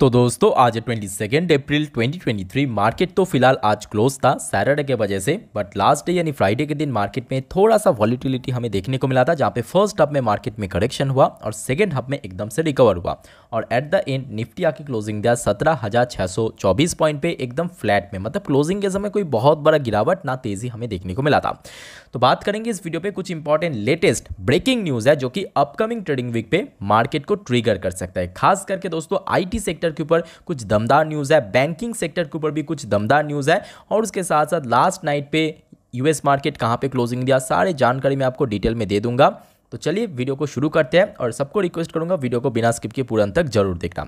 तो दोस्तों आज ट्वेंटी सेकेंड अप्रैल 2023 मार्केट तो फिलहाल आज क्लोज था सैटरडे के वजह से बट लास्ट डे यानी फ्राइडे के दिन मार्केट में थोड़ा सा वॉलीटिलिटी हमें देखने को मिला था जहाँ पे फर्स्ट हाफ में मार्केट में करेक्शन हुआ और सेकेंड हाफ में एकदम से रिकवर हुआ और एट द एंड निफ्टी आके क्लोजिंग दिया सत्रह पॉइंट पे एकदम फ्लैट में मतलब क्लोजिंग के समय कोई बहुत बड़ा गिरावट ना तेजी हमें देखने को मिला था तो बात करेंगे इस वीडियो पे कुछ इंपॉर्टेंट लेटेस्ट ब्रेकिंग न्यूज है जो कि अपकमिंग ट्रेडिंग वीक पे मार्केट को ट्रिगर कर सकता है खास करके दोस्तों आईटी सेक्टर सेक्टर के ऊपर कुछ दमदार न्यूज़ है बैंकिंग सेक्टर के ऊपर भी कुछ दमदार न्यूज़ है और उसके साथ साथ लास्ट नाइट पे यूएस मार्केट कहाँ पे क्लोजिंग दिया सारे जानकारी मैं आपको डिटेल में दे दूंगा तो चलिए वीडियो को शुरू करते हैं और सबको रिक्वेस्ट करूंगा वीडियो को बिना स्किप के पूरा अंत तक जरूर देखना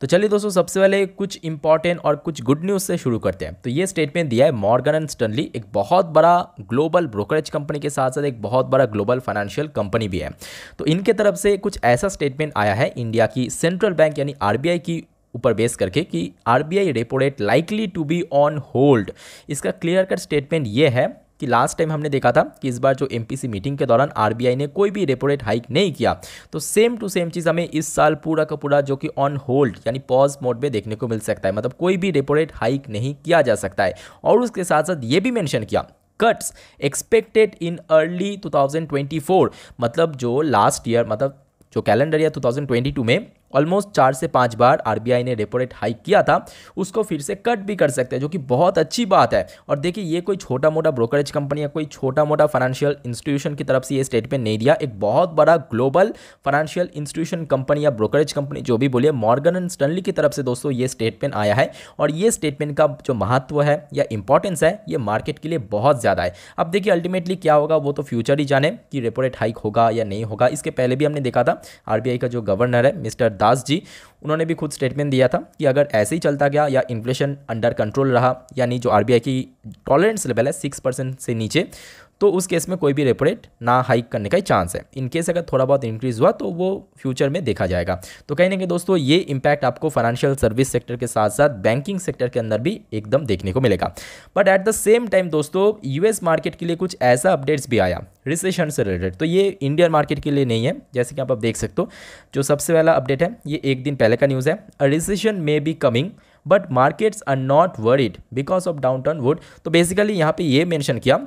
तो चलिए दोस्तों सबसे पहले कुछ इंपॉर्टेंट और कुछ गुड न्यूज़ से शुरू करते हैं तो ये स्टेटमेंट दिया है मॉर्गन एंड स्टनली एक बहुत बड़ा ग्लोबल ब्रोकरेज कंपनी के साथ साथ एक बहुत बड़ा ग्लोबल फाइनेंशियल कंपनी भी है तो इनके तरफ से कुछ ऐसा स्टेटमेंट आया है इंडिया की सेंट्रल बैंक यानी आर की ऊपर बेस करके कि RBI repo rate likely to be on hold इसका क्लियर कट स्टेटमेंट ये है कि लास्ट टाइम हमने देखा था कि इस बार जो एमपीसी मीटिंग के दौरान आरबीआई ने कोई भी रेपो रेट हाइक नहीं किया तो सेम टू सेम चीज़ हमें इस साल पूरा का पूरा जो कि ऑन होल्ड यानी पॉज मोड में देखने को मिल सकता है मतलब कोई भी रेपो रेट हाइक नहीं किया जा सकता है और उसके साथ साथ ये भी मैंशन किया cuts expected in early four मतलब जो लास्ट ईयर मतलब जो कैलेंडर ईयर 2022 में ऑलमोस्ट चार से पाँच बार आरबीआई ने रेपो रेट हाइक किया था उसको फिर से कट भी कर सकते हैं जो कि बहुत अच्छी बात है और देखिए ये कोई छोटा मोटा ब्रोकरेज कंपनी या कोई छोटा मोटा फाइनेंशियल इंस्टीट्यूशन की तरफ से ये स्टेटमेंट नहीं दिया एक बहुत बड़ा ग्लोबल फाइनेंशियल इंस्टीट्यूशन कंपनी या ब्रोकरेज कंपनी जो भी बोलिए मॉर्गन एंड स्टनली की तरफ से दोस्तों ये स्टेटमेंट आया है और ये स्टेटमेंट का जो महत्व है या इंपॉर्टेंस है ये मार्केट के लिए बहुत ज़्यादा है अब देखिए अल्टीमेटली क्या होगा वो तो फ्यूचर ही जाने कि रेपो रेट हाइक होगा या नहीं होगा इसके पहले भी हमने देखा था आरबीआई का जो गवर्नर है मिस्टर दास जी उन्होंने भी खुद स्टेटमेंट दिया था कि अगर ऐसे ही चलता गया या इन्फ्लेशन अंडर कंट्रोल रहा यानी जो आर की टॉलरेंस लेवल है सिक्स परसेंट से नीचे तो उस केस में कोई भी रेपो रेट ना हाइक करने का ही चांस है इन केस अगर थोड़ा बहुत इंक्रीज़ हुआ तो वो फ्यूचर में देखा जाएगा तो कहीं ना कहीं दोस्तों ये इम्पैक्ट आपको फाइनेंशियल सर्विस सेक्टर के साथ साथ बैंकिंग सेक्टर के अंदर भी एकदम देखने को मिलेगा but at the same time दोस्तों यूएस मार्केट के लिए कुछ ऐसा अपडेट्स भी आया रिसेशन से रिलेटेड तो ये इंडियन मार्केट के लिए नहीं है जैसे कि आप, देख सकते हो जो सबसे पहला अपडेट है ये एक दिन पहले का न्यूज़ है recession may be coming but markets are not worried because of downturn would तो बेसिकली यहाँ पे ये मेंशन किया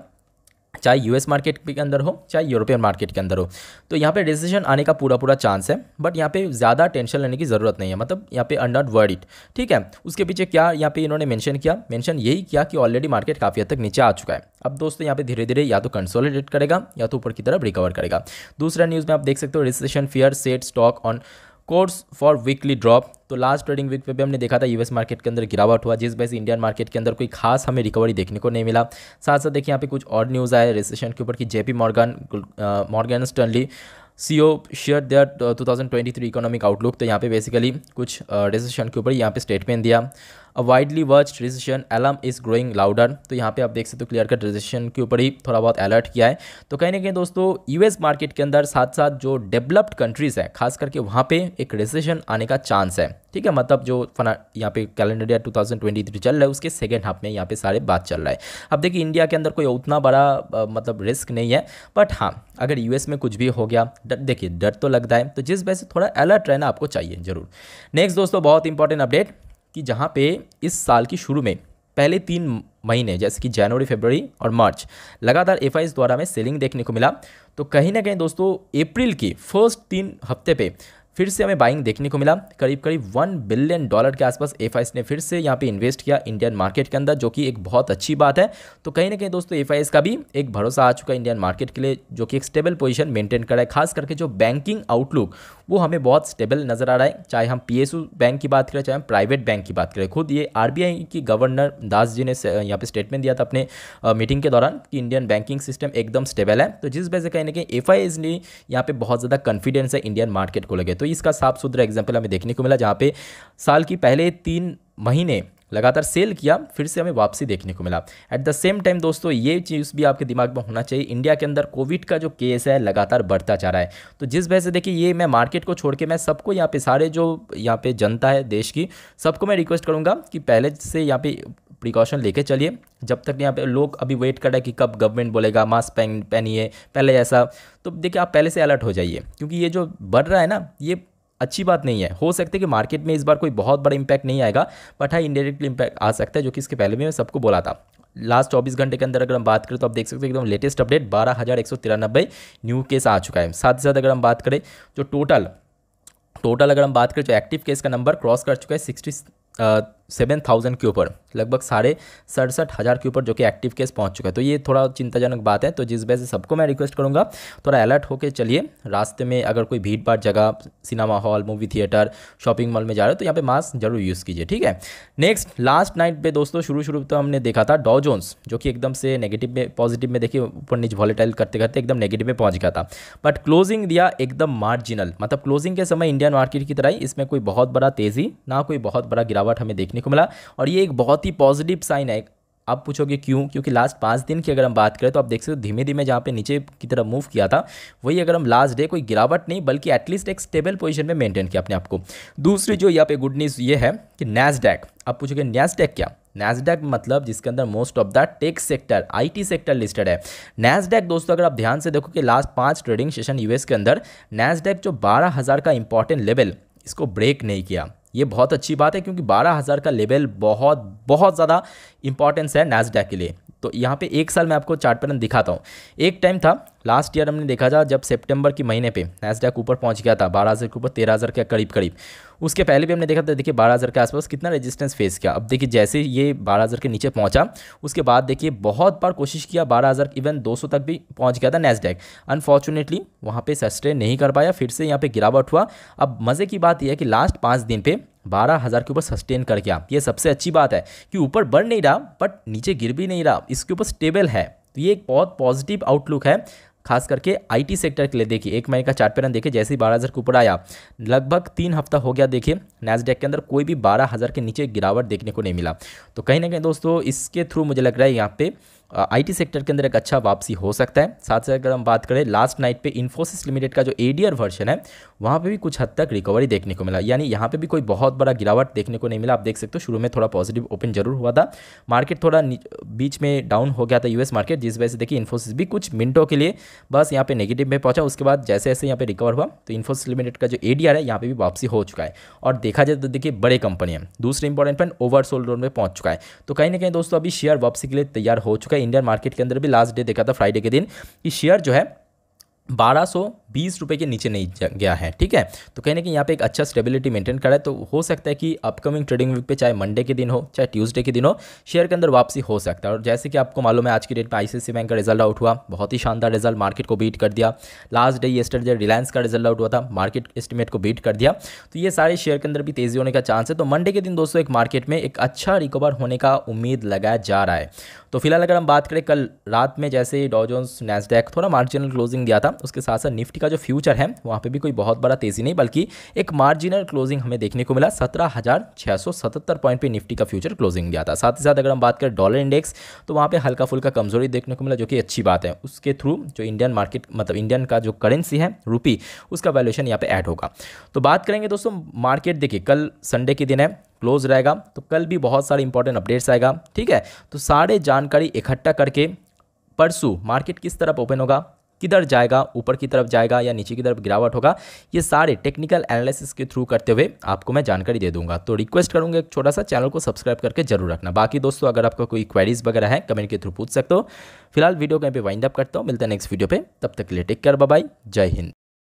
चाहे यूएस मार्केट के अंदर हो चाहे यूरोपियन मार्केट के अंदर हो तो यहाँ पे डिसीजन आने का पूरा पूरा चांस है बट यहाँ पे ज़्यादा टेंशन लेने की ज़रूरत नहीं है मतलब यहाँ पे अंडर वर्ड इट ठीक है उसके पीछे क्या यहाँ पे इन्होंने मेंशन किया मेंशन यही किया कि ऑलरेडी मार्केट काफ़ी हद तक नीचे आ चुका है अब दोस्तों यहाँ पे धीरे धीरे या तो कंसोलिडेट करेगा या तो ऊपर की तरफ रिकवर करेगा दूसरा न्यूज़ में आप देख सकते हो recession fear set stock on course for weekly drop तो लास्ट ट्रेडिंग वीक पे भी हमने देखा था यूएस मार्केट के अंदर गिरावट हुआ जिस वजह से इंडियन मार्केट के अंदर कोई खास हमें रिकवरी देखने को नहीं मिला साथ साथ देखिए यहाँ पे कुछ और न्यूज़ आए रिसेशन के ऊपर कि JP Morgan Morgan Stanley C O share their three economic outlook तो यहाँ पे बेसिकली कुछ रिसेशन uh, के ऊपर यहाँ पे स्टेटमेंट दिया अ वाइडली वर्च decision alarm is growing louder तो यहाँ पे आप देख सकते हो क्लियर कट डिसीजन के ऊपर ही थोड़ा बहुत अलर्ट किया है तो कहीं ना कहीं दोस्तों यूएस मार्केट के अंदर साथ साथ जो डेवलप्ड कंट्रीज़ है खास करके वहाँ पे एक रिसेशन आने का चांस है ठीक है मतलब जो फना यहाँ पे कैलेंडर ईयर थ्री चल रहा है उसके सेकेंड हाफ में यहाँ पे सारे बात चल रहा है अब देखिए इंडिया के अंदर कोई उतना बड़ा मतलब रिस्क नहीं है बट हाँ अगर यूएस में कुछ भी हो गया डर देखिए डर तो लगता है तो जिस वजह से थोड़ा अलर्ट रहना आपको चाहिए जरूर नेक्स्ट दोस्तों बहुत इंपॉर्टेंट अपडेट कि जहाँ पे इस साल की शुरू में पहले तीन महीने जैसे कि जनवरी फरवरी और मार्च लगातार एफ द्वारा में सेलिंग देखने को मिला तो कहीं ना कहीं दोस्तों अप्रैल की फर्स्ट तीन हफ्ते पे फिर से हमें बाइंग देखने को मिला करीब करीब वन बिलियन डॉलर के आसपास एफ ने फिर से यहाँ पे इन्वेस्ट किया इंडियन मार्केट के अंदर जो कि एक बहुत अच्छी बात है तो कहीं ना कहीं दोस्तों एफ का भी एक भरोसा आ चुका है इंडियन मार्केट के लिए जो कि एक स्टेबल पोजीशन मेंटेन करा है खास करके जो बैंकिंग आउटलुक वो हमें बहुत स्टेबल नज़र आ रहा है चाहे हम पी बैंक की बात करें चाहे हम प्राइवेट बैंक की बात करें खुद ये आर की गवर्नर दास जी ने यहाँ पर स्टेटमेंट दिया था अपने मीटिंग के दौरान कि इंडियन बैंकिंग सिस्टम एकदम स्टेबल है तो जिस वजह से कहीं ना कहीं एफ ने यहाँ पर बहुत ज़्यादा कॉन्फिडेंस है इंडियन मार्केट को लगे तो इसका साफ सुथरा एग्जाम्पल हमें देखने को मिला जहाँ पे साल की पहले तीन महीने लगातार सेल किया फिर से हमें वापसी देखने को मिला एट द सेम टाइम दोस्तों ये चीज़ भी आपके दिमाग में होना चाहिए इंडिया के अंदर कोविड का जो केस है लगातार बढ़ता जा रहा है तो जिस वजह से देखिए ये मैं मार्केट को छोड़ के मैं सबको यहाँ पे सारे जो यहाँ पे जनता है देश की सबको मैं रिक्वेस्ट करूँगा कि पहले से यहाँ पे प्रिकॉशन लेके चलिए जब तक यहाँ पे लोग अभी वेट कर रहे हैं कि कब गवर्नमेंट बोलेगा मास्क पहन पहनिए पहले ऐसा तो देखिए आप पहले से अलर्ट हो जाइए क्योंकि ये जो बढ़ रहा है ना ये अच्छी बात नहीं है हो सकता है कि मार्केट में इस बार कोई बहुत बड़ा इंपैक्ट नहीं आएगा बट हाँ इंडायरेक्टली इंपैक्ट आ सकता है जो कि इसके पहले भी मैं सबको बोला था लास्ट 24 घंटे के अंदर अगर हम बात करें तो आप देख सकते हैं एकदम लेटेस्ट अपडेट बारह हज़ार एक सौ तिरानबे न्यू केस आ चुका है साथ ही साथ अगर हम बात करें जो टोटल टोटल अगर हम बात करें जो एक्टिव केस का नंबर क्रॉस कर चुका है सिक्सटी सेवन थाउजेंड के ऊपर लगभग साढ़े सड़सठ हज़ार के ऊपर जो कि एक्टिव केस पहुंच चुका है तो ये थोड़ा चिंताजनक बात है तो जिस वजह से सबको मैं रिक्वेस्ट करूँगा थोड़ा अलर्ट होकर चलिए रास्ते में अगर कोई भीड़ भाड़ जगह cinema hall movie theatre shopping mall में जा रहे हो तो यहाँ पे मास्क जरूर यूज़ कीजिए ठीक है नेक्स्ट लास्ट नाइट पर दोस्तों शुरू शुरू तो हमने देखा था डॉ जो कि एकदम से नेगेटिव में पॉजिटिव में देखिए ऊपर नीचे वॉलेटाइल करते करते एकदम नेगेटिव में पहुँच गया था बट क्लोजिंग दिया एकदम मार्जिनल मतलब क्लोजिंग के समय इंडियन मार्केट की तरह इसमें कोई बहुत बड़ा तेज़ी ना कोई बहुत बड़ा गिरावट हमें देखने देखने को मिला और ये एक बहुत ही पॉजिटिव साइन है आप पूछोगे क्यों क्योंकि लास्ट पाँच दिन की अगर हम बात करें तो आप देख सकते हो धीमे धीमे जहाँ पे नीचे की तरफ मूव किया था वही अगर हम लास्ट डे कोई गिरावट नहीं बल्कि एटलीस्ट एक स्टेबल पोजीशन में मेंटेन किया अपने आप को दूसरी जो यहाँ पे गुड न्यूज़ ये है कि नैसडैक आप पूछोगे नैसडैक क्या नैसडैक मतलब जिसके अंदर most of the tech sector IT sector listed है नैसडैक दोस्तों अगर आप ध्यान से देखो कि लास्ट पांच ट्रेडिंग सेशन यूएस के अंदर नैसडैक जो बारह हज़ार का इंपॉर्टेंट लेवल इसको ब्रेक नहीं किया ये बहुत अच्छी बात है क्योंकि बारह हज़ार का लेवल बहुत बहुत ज़्यादा इंपॉर्टेंस है नैसडैक के लिए तो यहाँ पे एक साल मैं आपको चार्ट पैटर्न दिखाता हूँ एक टाइम था लास्ट ईयर हमने देखा था जब सितंबर के महीने पे नैसडैक ऊपर पहुँच गया था बारह हज़ार के ऊपर तेरह हज़ार के करीब करीब उसके पहले भी हमने देखा था देखिए बारह हज़ार के आसपास कितना रेजिस्टेंस फेस किया अब देखिए जैसे ये बारह हज़ार के नीचे पहुंचा उसके बाद देखिए बहुत बार कोशिश किया बारह हज़ार इवन दो सौ तक भी पहुंच गया था नैसडैक अनफॉर्चुनेटली वहाँ पर सस्टेन नहीं कर पाया फिर से यहाँ पर गिरावट हुआ अब मज़े की बात यह है कि लास्ट पाँच दिन पर बारह हज़ार के ऊपर सस्टेन कर गया ये सबसे अच्छी बात है कि ऊपर बढ़ नहीं रहा बट नीचे गिर भी नहीं रहा इसके ऊपर स्टेबल है तो ये एक बहुत पॉजिटिव आउटलुक है खास करके आईटी सेक्टर के लिए देखिए एक महीने का चार्ट पैटर्न देखिए जैसे ही बारह हज़ार के ऊपर आया लगभग तीन हफ्ता हो गया देखिए नैसडेक के अंदर कोई भी बारह हज़ार के नीचे गिरावट देखने को नहीं मिला तो कहीं ना कहीं दोस्तों इसके थ्रू मुझे लग रहा है यहाँ पे आईटी सेक्टर के अंदर एक अच्छा वापसी हो सकता है साथ ही अगर हम बात करें लास्ट नाइट पर इन्फोसिस लिमिटेड का जो ए वर्जन है वहाँ पर भी कुछ हद तक रिकवरी देखने को मिला यानी यहाँ पर भी कोई बहुत बड़ा गिरावट देखने को नहीं मिला आप देख सकते हो शुरू में थोड़ा पॉजिटिव ओपन जरूर हुआ था मार्केट थोड़ा बीच में डाउन हो गया था यूएस मार्केट जिस वजह से देखिए इन्फोसिस भी कुछ मिनटों के लिए बस यहाँ पे नेगेटिव में पहुंचा उसके बाद जैसे जैसे यहाँ पे रिकवर हुआ तो इन्फोसिस लिमिटेड का जो ए है यहाँ पे भी वापसी हो चुका है और देखा जाए तो देखिए बड़े कंपनी है दूसरे important point oversold road में पहुंच चुका है तो कहीं ना कहीं दोस्तों अभी शेयर वापसी के लिए तैयार हो चुका है इंडियन मार्केट के अंदर भी लास्ट डे देखा था फ्राइडे के दिन कि शेयर जो है बारह बीस रुपये के नीचे नहीं गया है ठीक है तो कहने की यहाँ पे एक अच्छा स्टेबिलिटी मेंटेन करा है तो हो सकता है कि अपकमिंग ट्रेडिंग वीक पे चाहे मंडे के दिन हो चाहे ट्यूसडे के दिन हो शेयर के अंदर वापसी हो सकता है और जैसे कि आपको मालूम है आज की डेट में आईसीसी बैंक का रिजल्ट आउट हुआ बहुत ही शानदार रिजल्ट मार्केट को बीट कर दिया लास्ट डे येस्टरडे रिलायंस का रिजल्ट आउट हुआ था मार्केट एस्टिमेट को बीट कर दिया तो ये सारे शेयर के अंदर भी तेज़ी होने का चांस है तो मंडे के दिन दोस्तों एक मार्केट में एक अच्छा रिकवर होने का उम्मीद लगाया जा रहा है तो फिलहाल अगर हम बात करें कल रात में जैसे डॉजोन्स नेसडेक थोड़ा मार्जिनल क्लोजिंग दिया था उसके साथ साथ निफ्टी का जो फ्यूचर है वहाँ पे भी कोई बहुत बड़ा तेज़ी नहीं बल्कि एक मार्जिनल क्लोजिंग हमें देखने को मिला सत्रह पॉइंट पे निफ्टी का फ्यूचर क्लोजिंग गया था साथ ही साथ अगर हम बात करें डॉलर इंडेक्स तो वहाँ पर हल्का फुल्का कमजोरी देखने को मिला जो कि अच्छी बात है उसके थ्रू जो इंडियन मार्केट मतलब इंडियन का जो करेंसी है रूपी उसका वैल्यूशन यहाँ पर ऐड होगा तो बात करेंगे दोस्तों मार्केट देखिए कल संडे के दिन है क्लोज रहेगा तो कल भी बहुत सारे इंपॉर्टेंट अपडेट्स आएगा ठीक है तो सारे जानकारी इकट्ठा करके परसों मार्केट किस तरफ ओपन होगा किधर जाएगा ऊपर की तरफ जाएगा या नीचे की तरफ गिरावट होगा ये सारे टेक्निकल एनालिसिस के थ्रू करते हुए आपको मैं जानकारी दे दूंगा तो रिक्वेस्ट करूंगा एक छोटा सा चैनल को सब्सक्राइब करके जरूर रखना बाकी दोस्तों अगर आपका कोई क्वेरीज वगैरह है कमेंट के थ्रू पूछ सकते हो फिलहाल वीडियो कहीं पर वाइंड अप करता हूँ मिलता है नेक्स्ट वीडियो पर तब तक के लिए टेक केयर बाय जय हिंद